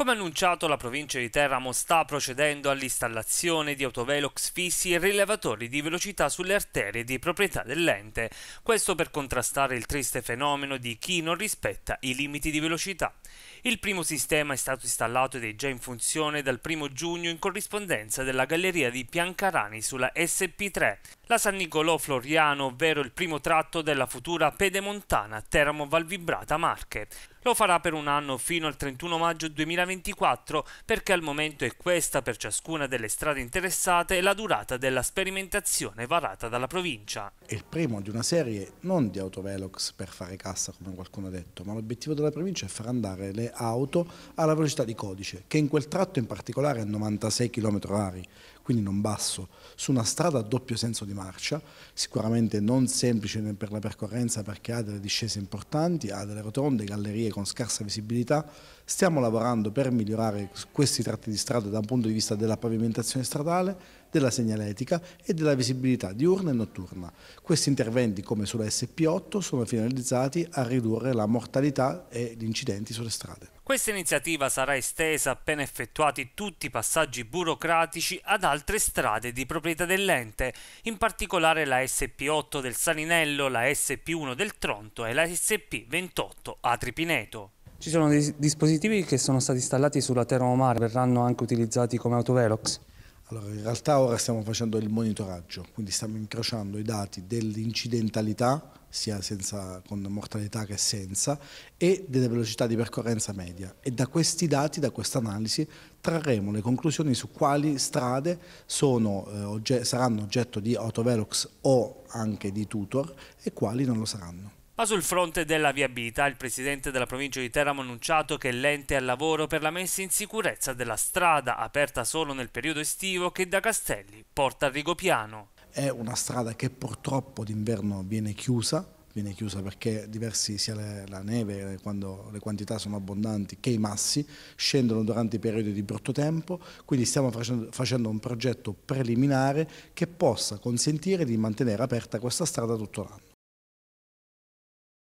Come annunciato, la provincia di Teramo sta procedendo all'installazione di autovelox fissi e rilevatori di velocità sulle arterie di proprietà dell'ente, questo per contrastare il triste fenomeno di chi non rispetta i limiti di velocità. Il primo sistema è stato installato ed è già in funzione dal 1 giugno in corrispondenza della galleria di Piancarani sulla SP3, la San Nicolò Floriano, ovvero il primo tratto della futura pedemontana Teramo Valvibrata Marche. Lo farà per un anno fino al 31 maggio 2024 perché al momento è questa per ciascuna delle strade interessate la durata della sperimentazione varata dalla provincia. È il primo di una serie non di autovelox per fare cassa come qualcuno ha detto, ma l'obiettivo della provincia è far andare le auto alla velocità di codice che in quel tratto in particolare è 96 km h quindi non basso, su una strada a doppio senso di marcia, sicuramente non semplice per la percorrenza perché ha delle discese importanti, ha delle rotonde, gallerie con scarsa visibilità, stiamo lavorando per migliorare questi tratti di strada da un punto di vista della pavimentazione stradale, della segnaletica e della visibilità diurna e notturna. Questi interventi, come sulla SP8, sono finalizzati a ridurre la mortalità e gli incidenti sulle strade. Questa iniziativa sarà estesa appena effettuati tutti i passaggi burocratici ad altre strade di proprietà dell'ente, in particolare la SP8 del Saninello, la SP1 del Tronto e la SP28 a Tripineto. Ci sono dei dispositivi che sono stati installati sulla terra Omar, mare, verranno anche utilizzati come autovelox? Allora, in realtà ora stiamo facendo il monitoraggio, quindi stiamo incrociando i dati dell'incidentalità, sia senza, con mortalità che senza, e delle velocità di percorrenza media. E da questi dati, da questa analisi, trarremo le conclusioni su quali strade sono, eh, ogge saranno oggetto di autovelox o anche di tutor e quali non lo saranno. Ma sul fronte della viabilità il presidente della provincia di Teramo ha annunciato che l'ente è al lavoro per la messa in sicurezza della strada aperta solo nel periodo estivo che da Castelli porta a Rigopiano. È una strada che purtroppo d'inverno viene chiusa viene chiusa perché diversi, sia la neve quando le quantità sono abbondanti che i massi scendono durante i periodi di brutto tempo, quindi stiamo facendo, un progetto preliminare che possa consentire di mantenere aperta questa strada tutto l'anno.